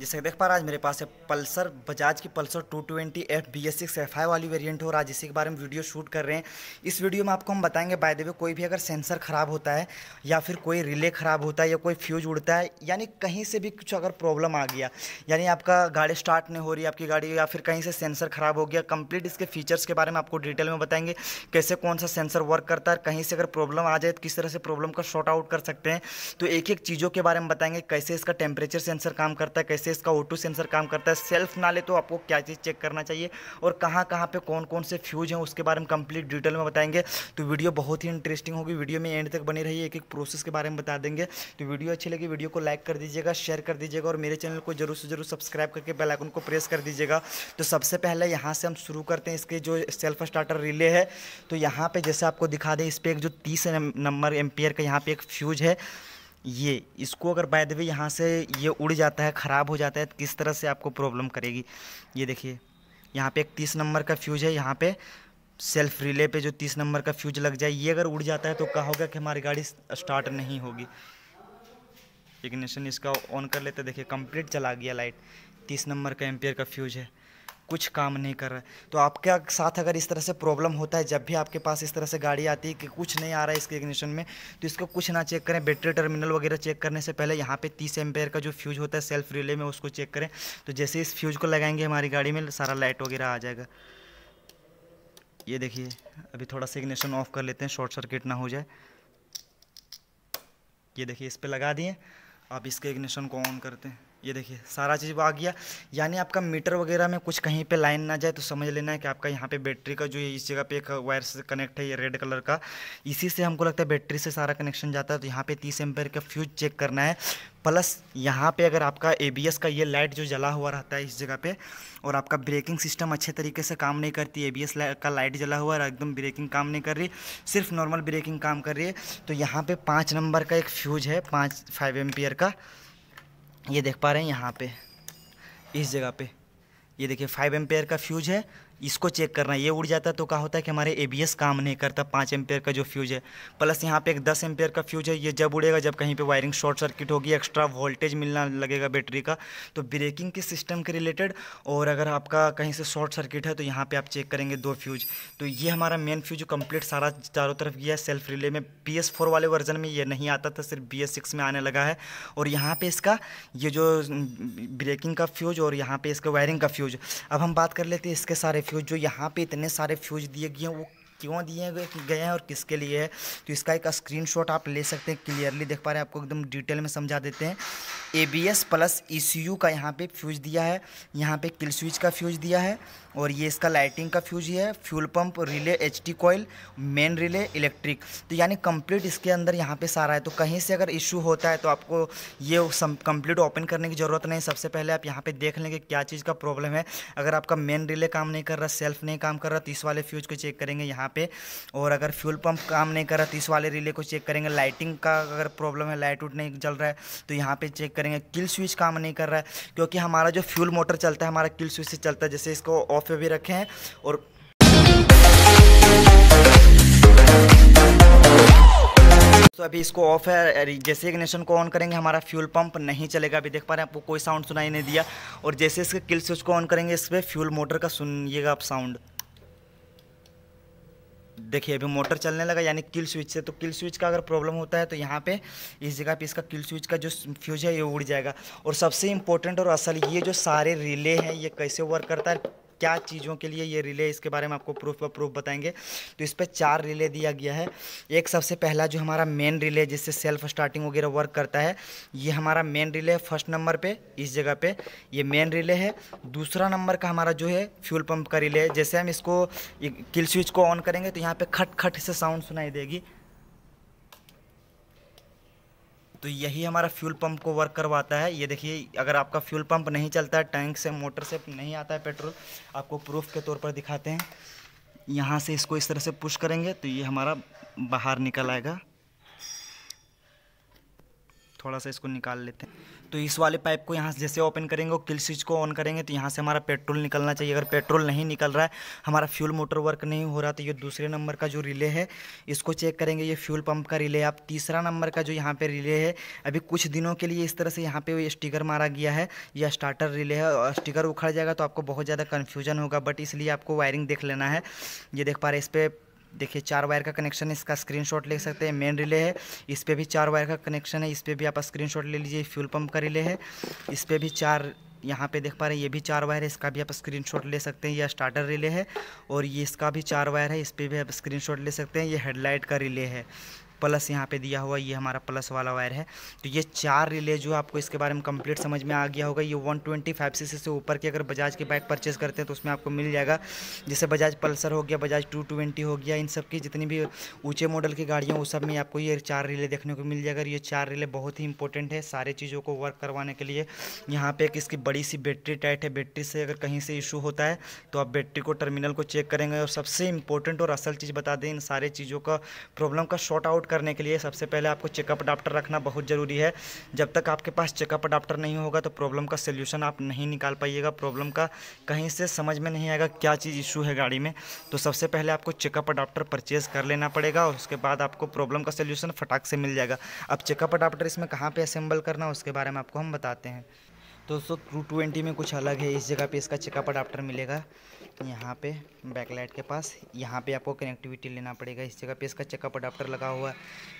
जैसे देख पा रहा आज मेरे पास है पल्सर बजाज की Pulsar 220 twenty F B S six F I वाली वेरिएंट हो रहा है जिसके बारे में वीडियो शूट कर रहे हैं इस वीडियो में आपको हम बताएंगे बाय द वे कोई भी अगर सेंसर ख़राब होता है या फिर कोई रिले ख़राब होता है या कोई फ्यूज उड़ता है यानी कहीं से भी कुछ अगर प्रॉब्लम आ गया यानी आपका गाड़ी स्टार्ट नहीं हो रही आपकी गाड़ी या फिर कहीं से सेंसर ख़राब हो गया कंप्लीट इसके फीचर्स के बारे में आपको डिटेल में बताएंगे कैसे कौन सा सेंसर वर्क करता है कहीं से अगर प्रॉब्लम आ जाए तो किस तरह से प्रॉब्लम का शॉर्ट आउट कर सकते हैं तो एक एक चीज़ों के बारे में बताएंगे कैसे इसका टेम्परेचर सेंसर काम करता है कैसे कैसे इसका ऑटो सेंसर काम करता है सेल्फ ना ले तो आपको क्या चीज़ चेक करना चाहिए और कहाँ कहाँ पर कौन कौन से फ्यूज हैं उसके बारे में कंप्लीट डिटेल में बताएंगे तो वीडियो बहुत ही इंटरेस्टिंग होगी वीडियो में एंड तक बनी रही एक एक प्रोसेस के बारे में बता देंगे तो वीडियो अच्छी लगी वीडियो को लाइक कर दीजिएगा शेयर कर दीजिएगा और मेरे चैनल को जरूर से जरूर सब्सक्राइब करके बेल आइकन को प्रेस कर दीजिएगा तो सबसे पहले यहाँ से हम शुरू करते हैं इसके जो सेल्फ स्टार्टर रिले है तो यहाँ पे जैसे आपको दिखा दें इस पर एक जो तीस नंबर एम्पियर का यहाँ पे एक फ्यूज है ये इसको अगर बाय द वे यहाँ से ये उड़ जाता है ख़राब हो जाता है तो किस तरह से आपको प्रॉब्लम करेगी ये देखिए यहाँ पे एक तीस नंबर का फ्यूज़ है यहाँ पे सेल्फ रिले पे जो तीस नंबर का फ्यूज लग जाए ये अगर उड़ जाता है तो कहा होगा कि हमारी गाड़ी स्टार्ट नहीं होगी इग्निशन इसका ऑन कर लेते देखिए कंप्लीट चला गया लाइट तीस नंबर का एम्पियर का फ्यूज है कुछ काम नहीं कर रहा है तो आपके साथ अगर इस तरह से प्रॉब्लम होता है जब भी आपके पास इस तरह से गाड़ी आती है कि कुछ नहीं आ रहा है इसके इग्निशन में तो इसको कुछ ना चेक करें बैटरी टर्मिनल वगैरह चेक करने से पहले यहाँ पे तीस एम्पेयर का जो फ्यूज होता है सेल्फ रिले में उसको चेक करें तो जैसे इस फ्यूज को लगाएंगे हमारी गाड़ी में सारा लाइट वगैरह आ जाएगा ये देखिए अभी थोड़ा सा इग्निशन ऑफ कर लेते हैं शॉर्ट सर्किट ना हो जाए ये देखिए इस पर लगा दिए अब इसके इग्निशन को ऑन करते हैं ये देखिए सारा चीज़ वो आ गया यानी आपका मीटर वगैरह में कुछ कहीं पे लाइन ना जाए तो समझ लेना है कि आपका यहाँ पे बैटरी का जो इस जगह पे एक वायर से कनेक्ट है ये रेड कलर का इसी से हमको लगता है बैटरी से सारा कनेक्शन जाता है तो यहाँ पे तीस एम्पेयर का फ्यूज चेक करना है प्लस यहाँ पे अगर आपका ए का ये लाइट जो जला हुआ रहता है इस जगह पे और आपका ब्रेकिंग सिस्टम अच्छे तरीके से काम नहीं करती ए बी का लाइट जला हुआ है एकदम ब्रेकिंग काम नहीं कर रही सिर्फ नॉर्मल ब्रेकिंग काम कर रही है तो यहाँ पे पाँच नंबर का एक फ्यूज है पाँच फाइव एम का ये देख पा रहे हैं यहाँ पे इस जगह पे ये देखिए फाइव एम्पेयर का फ्यूज है इसको चेक करना ये उड़ जाता है तो क्या होता है कि हमारे ए काम नहीं करता पाँच एम्पेयर का जो फ्यूज है प्लस यहाँ पे एक दस एम्पेयर का फ्यूज है ये जब उड़ेगा जब कहीं पे वायरिंग शॉर्ट सर्किट होगी एक्स्ट्रा वोल्टेज मिलना लगेगा बैटरी का तो ब्रेकिंग के सिस्टम के रिलेटेड और अगर आपका कहीं से शॉर्ट सर्किट है तो यहाँ पर आप चेक करेंगे दो फ्यूज तो ये हमारा मेन फ्यूज कम्प्लीट सारा चारों तरफ गया सेल्फ रिले में बी वाले वर्जन में ये नहीं आता था सिर्फ बी में आने लगा है और यहाँ पर इसका ये जो ब्रेकिंग का फ्यूज और यहाँ पर इसका वायरिंग का फ्यूज अब हम बात कर लेते हैं इसके सारे फ्यूज़ जो यहाँ पे इतने सारे फ्यूज़ दिए गए हैं वो क्यों दिए गए हैं और किसके लिए है तो इसका एक स्क्रीनशॉट आप ले सकते हैं क्लियरली देख पा रहे हैं आपको एकदम डिटेल में समझा देते हैं A B S plus E C U का यहाँ पे फ्यूज़ दिया है यहाँ पे किल स्विच का फ्यूज़ दिया है और ये इसका लाइटिंग का फ्यूज ही है fuel pump relay H T coil main relay electric तो यानी कंप्लीट इसके अंदर यहाँ पे सारा है तो कहीं से अगर इशू होता है तो आपको ये कंप्लीट ओपन करने की ज़रूरत नहीं सबसे पहले आप यहाँ पे देख लेंगे क्या चीज़ का प्रॉब्लम है अगर आपका मेन रिले काम नहीं कर रहा सेल्फ नहीं काम कर रहा तो इस वाले फ्यूज को चेक करेंगे यहाँ पर और अगर फ्यूल पंप काम नहीं कर रहा तो इस वाले रिले को चेक करेंगे लाइटिंग का अगर प्रॉब्लम है लाइट उठ नहीं जल रहा है तो यहाँ पर चेक करेंगे किल स्विच काम नहीं कर रहा है क्योंकि हमारा जो फ्यूल मोटर चलता है हमारा किल स्विच से चलता है जैसे इसको ऑफ ऑफ पे भी रखें और तो अभी इसको ऑफ है जैसे इग्निशन को ऑन करेंगे हमारा फ्यूल पंप नहीं चलेगा अभी देख पा रहे हैं आपको कोई साउंड सुनाई नहीं दिया और जैसे इसके किल स्विच को ऑन करेंगे इस पर फ्यूल मोटर का सुनिएगा आप साउंड देखिए अभी मोटर चलने लगा यानी किल स्विच से तो किल स्विच का अगर प्रॉब्लम होता है तो यहाँ पे इस जगह पे इसका किल स्विच का जो फ्यूज है ये उड़ जाएगा और सबसे इम्पोर्टेंट और असल ये जो सारे रिले हैं ये कैसे वर्क करता है क्या चीज़ों के लिए ये रिले इसके बारे में आपको प्रूफ बाय प्रूफ बताएंगे तो इस पर चार रिले दिया गया है एक सबसे पहला जो हमारा मेन रिले जिससे सेल्फ स्टार्टिंग वगैरह वर्क करता है ये हमारा मेन रिले है फर्स्ट नंबर पर इस जगह पर ये मेन रिले है दूसरा नंबर का हमारा जो है फ्यूल पम्प का रिले है जैसे हम इसको किल स्विच को ऑन करेंगे तो यहाँ पर खट खट से साउंड सुनाई देगी तो यही हमारा फ्यूल पंप को वर्क करवाता है ये देखिए अगर आपका फ्यूल पंप नहीं चलता है टैंक से मोटर से नहीं आता है पेट्रोल आपको प्रूफ के तौर पर दिखाते हैं यहाँ से इसको इस तरह से पुश करेंगे तो ये हमारा बाहर निकल आएगा थोड़ा सा इसको निकाल लेते हैं तो इस वाले पाइप को यहाँ से जैसे ओपन करेंगे और किल स्विच को ऑन करेंगे तो यहाँ से हमारा पेट्रोल निकलना चाहिए अगर पेट्रोल नहीं निकल रहा है हमारा फ्यूल मोटर वर्क नहीं हो रहा तो ये दूसरे नंबर का जो रिले है इसको चेक करेंगे ये फ्यूल पंप का रिले आप तीसरा नंबर का जो यहाँ पर रिले है अभी कुछ दिनों के लिए इस तरह से यहाँ पर स्टिकर मारा गया है या स्टार्टर रिले है और स्टिकर उखड़ जाएगा तो आपको बहुत ज़्यादा कन्फ्यूजन होगा बट इसलिए आपको वायरिंग देख लेना है ये देख पा रहे इस पर देखिए चार वायर का कनेक्शन है इसका स्क्रीनशॉट ले सकते हैं मेन रिले है इस पर भी चार वायर का कनेक्शन है इस पर भी आप स्क्रीनशॉट ले लीजिए फ्यूल पंप का रिले है इस पर भी चार यहाँ पे देख पा रहे हैं ये भी चार वायर है इसका भी आप स्क्रीनशॉट ले सकते हैं यह स्टार्टर रिले है और ये इसका भी चार वायर है इस पर भी आप स्क्रीनशॉट ले सकते हैं ये हेडलाइट का रिले है प्लस यहाँ पे दिया हुआ ये हमारा प्लस वाला वायर है तो ये चार रिले जो है आपको इसके बारे में कंप्लीट समझ में आ गया होगा ये वन ट्वेंटी फाइव सी से ऊपर की अगर बजाज की बाइक परचेज करते हैं तो उसमें आपको मिल जाएगा जैसे बजाज पल्सर हो गया बजाज टू ट्वेंटी हो गया इन सब की जितनी भी ऊँचे मॉडल की गाड़ियाँ उस सब में आपको ये चार रिले देखने को मिल जाएगा ये चार रिले बहुत ही इंपॉर्टेंट है सारे चीज़ों को वर्क करवाने के लिए यहाँ पर एक इसकी बड़ी सी बैटरी टाइट है बैटरी से अगर कहीं से इशू होता है तो आप बैटरी को टर्मिनल को चेक करेंगे और सबसे इंपॉर्टेंट और असल चीज़ बता दें इन सारे चीज़ों का प्रॉब्लम का शॉर्ट आउट चेकआउट करने के लिए सबसे पहले आपको चेकअप अडाप्टर रखना बहुत ज़रूरी है जब तक आपके पास चेकअप अडाप्टर नहीं होगा तो प्रॉब्लम का सोल्यूशन आप नहीं निकाल पाइएगा प्रॉब्लम का कहीं से समझ में नहीं आएगा क्या चीज़ इशू है गाड़ी में तो सबसे पहले आपको चेकअप अडाप्टर परचेज़ कर लेना पड़ेगा और उसके बाद आपको प्रॉब्लम का सोल्यूशन फटाक से मिल जाएगा अब चेकअप अडाप्टर इसमें कहाँ पर असेंबल करना उसके बारे में आपको हम बताते हैं दोस्तों टू ट्वेंटी में कुछ अलग है इस जगह पे इसका चेकअप अडाप्टर मिलेगा यहाँ पे बैकलाइट के पास यहाँ पे आपको कनेक्टिविटी लेना पड़ेगा इस जगह पे इसका चेकअप अडाप्टर लगा हुआ है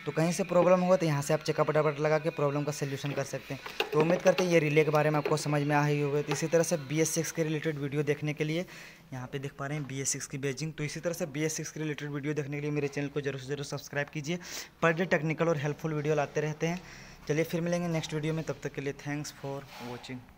तो कहीं से प्रॉब्लम होगा तो यहाँ से आप चेकअप अडाप्टर लगा के प्रॉब्लम का सलूशन कर सकते हैं तो उम्मीद करते हैं ये रिले के बारे में आपको समझ में आ ही होगा तो इसी तरह से बी के रिलेटेड वीडियो देखने के लिए यहाँ पर देख पा रहे हैं बी की बेजिंग तो इसी तरह से बी के रिलेटेड वीडियो देखने के लिए मेरे चैनल को जरूर से जरूर सब्सक्राइब कीजिए पर डे टेक्निकल और हेल्पफुल वीडियो लाते रहते हैं चलिए फिर मिलेंगे नेक्स्ट वीडियो में तब तक के लिए थैंक्स फॉर वॉचिंग